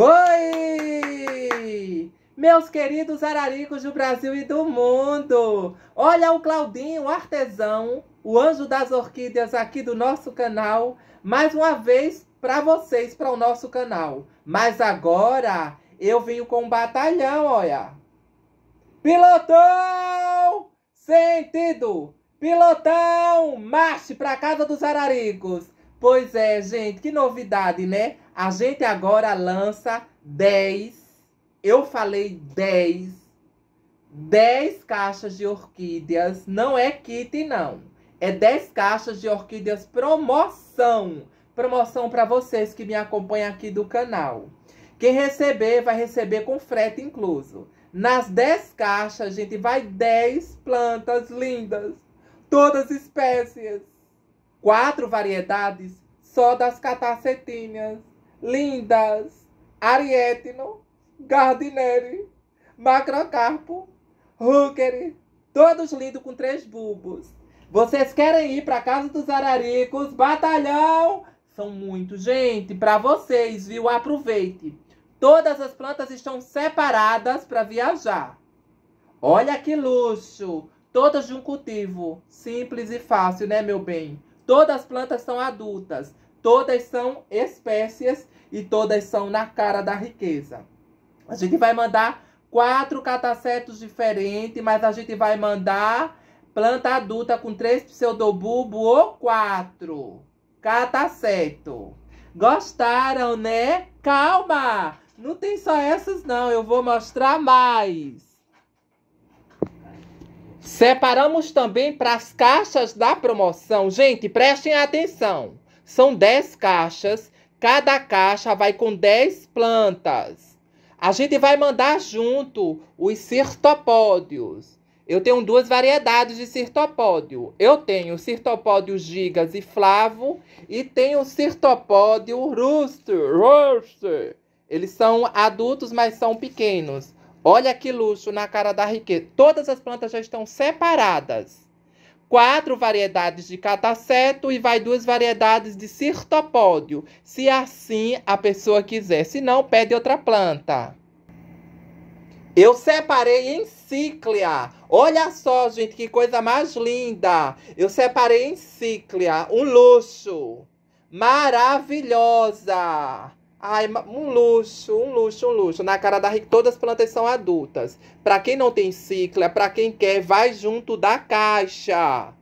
Oi! Meus queridos araricos do Brasil e do mundo! Olha o Claudinho, o artesão, o anjo das orquídeas aqui do nosso canal, mais uma vez para vocês, para o nosso canal. Mas agora eu venho com um batalhão, olha. Pilotão! Sentido! Pilotão! Marche para casa dos araricos! Pois é, gente, que novidade, né? A gente agora lança 10, eu falei 10, 10 caixas de orquídeas, não é kit não. É 10 caixas de orquídeas promoção. Promoção para vocês que me acompanham aqui do canal. Quem receber, vai receber com frete incluso. Nas 10 caixas, a gente vai 10 plantas lindas, todas espécies. Quatro variedades só das catacetinhas lindas, arietino, Gardineri, macrocarpo, hooker, todos lindos com três bulbos. Vocês querem ir para casa dos araricos, batalhão? São muito, gente, para vocês, viu? Aproveite. Todas as plantas estão separadas para viajar. Olha que luxo! Todas de um cultivo. Simples e fácil, né, meu bem? Todas as plantas são adultas. Todas são espécies e todas são na cara da riqueza. A gente vai mandar quatro catacetos diferentes, mas a gente vai mandar planta adulta com três pseudobulbo ou quatro. Cataceto. Gostaram, né? Calma! Não tem só essas, não. Eu vou mostrar mais. Separamos também para as caixas da promoção. Gente, prestem atenção. São 10 caixas, cada caixa vai com 10 plantas. A gente vai mandar junto os cirtopódios. Eu tenho duas variedades de cirtopódio. Eu tenho o cirtopódio gigas e flavo e tenho o cirtopódio rooster, rooster. Eles são adultos, mas são pequenos. Olha que luxo na cara da riqueza. Todas as plantas já estão separadas quatro variedades de cataceto e vai duas variedades de cirtopódio, se assim a pessoa quiser. Se não, pede outra planta. Eu separei encíclia. Olha só, gente, que coisa mais linda. Eu separei encíclia, um luxo. Maravilhosa. Ai, um luxo, um luxo, um luxo. Na cara da Rick, todas as plantas são adultas. Para quem não tem cicla, para quem quer, vai junto da caixa.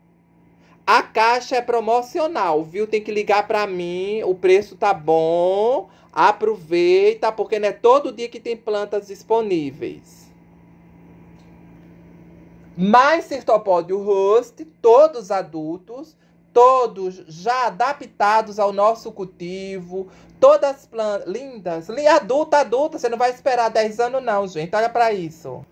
A caixa é promocional, viu? Tem que ligar para mim, o preço tá bom. Aproveita, porque não é todo dia que tem plantas disponíveis. Mais Cirtopódio Rust, todos adultos, todos já adaptados ao nosso cultivo, todas plantas lindas, adulta, adulta, você não vai esperar 10 anos não, gente, olha para isso.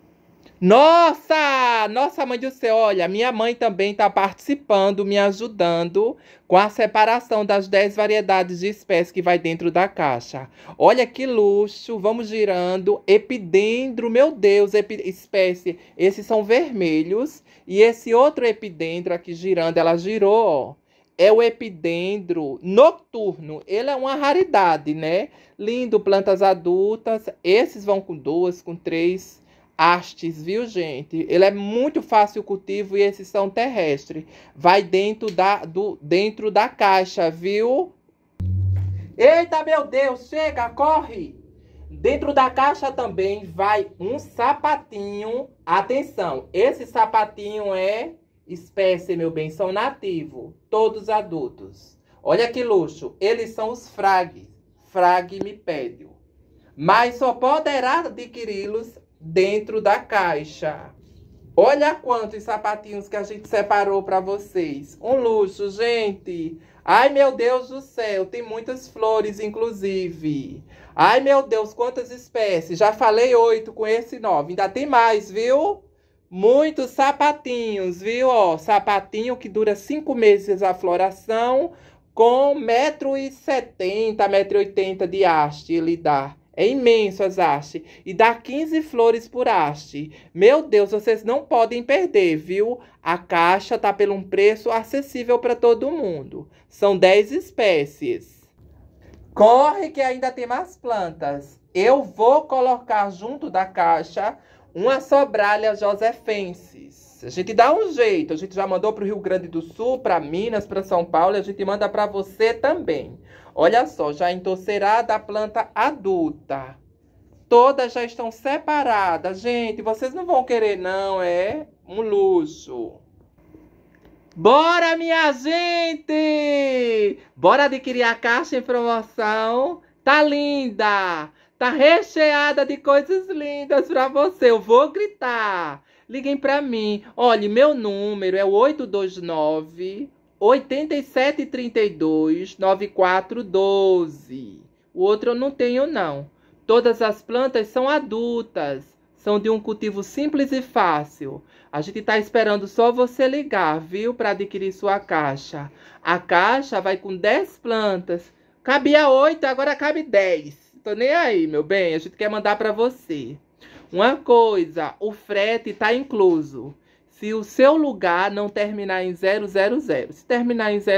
Nossa! Nossa, mãe do céu, olha, minha mãe também está participando, me ajudando com a separação das 10 variedades de espécies que vai dentro da caixa. Olha que luxo! Vamos girando. Epidendro, meu Deus, espécie. Esses são vermelhos. E esse outro epidendro aqui girando, ela girou, ó é o epidendro noturno. Ele é uma raridade, né? Lindo, plantas adultas. Esses vão com duas, com três hastes, viu, gente? Ele é muito fácil o cultivo e esses são terrestres. Vai dentro da, do, dentro da caixa, viu? Eita, meu Deus, chega, corre! Dentro da caixa também vai um sapatinho. Atenção, esse sapatinho é espécie, meu bem, são nativo, todos adultos. Olha que luxo, eles são os frags, fragmipédio. Mas só poderá adquiri-los dentro da caixa. Olha quantos sapatinhos que a gente separou para vocês. Um luxo, gente. Ai, meu Deus do céu, tem muitas flores, inclusive. Ai, meu Deus, quantas espécies. Já falei oito com esse nove. Ainda tem mais, viu? Muitos sapatinhos, viu? Ó, sapatinho que dura cinco meses a floração, com 1,70m, 1,80m de haste ele dá. É imenso as hastes. E dá 15 flores por haste. Meu Deus, vocês não podem perder, viu? A caixa tá por um preço acessível para todo mundo. São 10 espécies. Corre que ainda tem mais plantas. Eu vou colocar junto da caixa uma sobralha josefensis. A gente dá um jeito. A gente já mandou para o Rio Grande do Sul, para Minas, para São Paulo. A gente manda para você também. Olha só, já entorcerá da planta adulta. Todas já estão separadas. Gente, vocês não vão querer, não. É um luxo. Bora, minha gente! Bora adquirir a caixa em promoção. Tá linda! Tá recheada de coisas lindas para você. Eu vou gritar. Liguem para mim. Olhe, meu número é o 829 8732 9412. O outro eu não tenho não. Todas as plantas são adultas, são de um cultivo simples e fácil. A gente está esperando só você ligar, viu, para adquirir sua caixa. A caixa vai com 10 plantas. Cabia 8, agora cabe 10. Tô nem aí, meu bem, a gente quer mandar para você. Uma coisa, o frete está incluso se o seu lugar não terminar em 000. Se terminar em 000,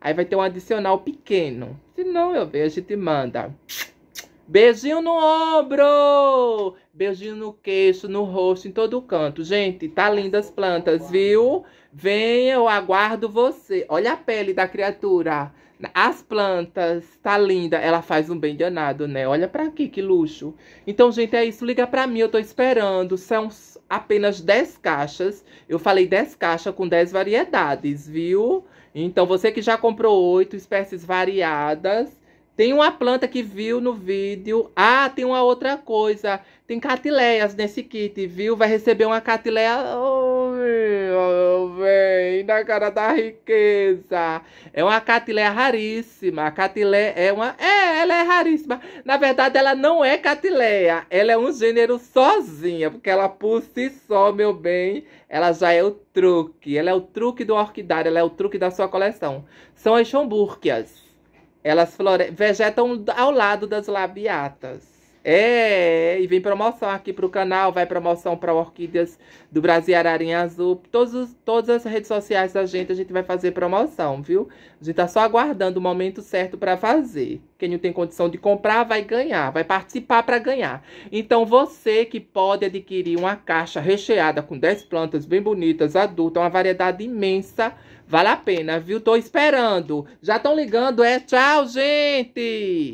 aí vai ter um adicional pequeno. Se não, eu vejo e te manda. Beijinho no ombro, beijinho no queixo, no rosto, em todo canto. Gente, tá lindas as plantas, viu? Venha, eu aguardo você. Olha a pele da criatura. As plantas, tá linda. Ela faz um bem danado, né? Olha pra aqui, que luxo. Então, gente, é isso. Liga pra mim, eu tô esperando. São apenas 10 caixas. Eu falei 10 caixas com 10 variedades, viu? Então, você que já comprou 8 espécies variadas, tem uma planta que viu no vídeo. Ah, tem uma outra coisa. Tem catileias nesse kit, viu? Vai receber uma catileia... Oh! vem da cara da riqueza. É uma catilé raríssima. A catilé é uma. É, ela é raríssima. Na verdade, ela não é catileia. Ela é um gênero sozinha, porque ela por si só, meu bem, ela já é o truque. Ela é o truque do orquidário, ela é o truque da sua coleção. São as chambúrquias. Elas flore... vegetam ao lado das labiatas. É, e vem promoção aqui para o canal, vai promoção para Orquídeas do Brasil Ararinha Azul. Todos todas as redes sociais da gente, a gente vai fazer promoção, viu? A gente tá só aguardando o momento certo para fazer. Quem não tem condição de comprar, vai ganhar, vai participar para ganhar. Então, você que pode adquirir uma caixa recheada com 10 plantas bem bonitas, adultas, uma variedade imensa, vale a pena, viu? Tô esperando. Já estão ligando, é? Tchau, gente!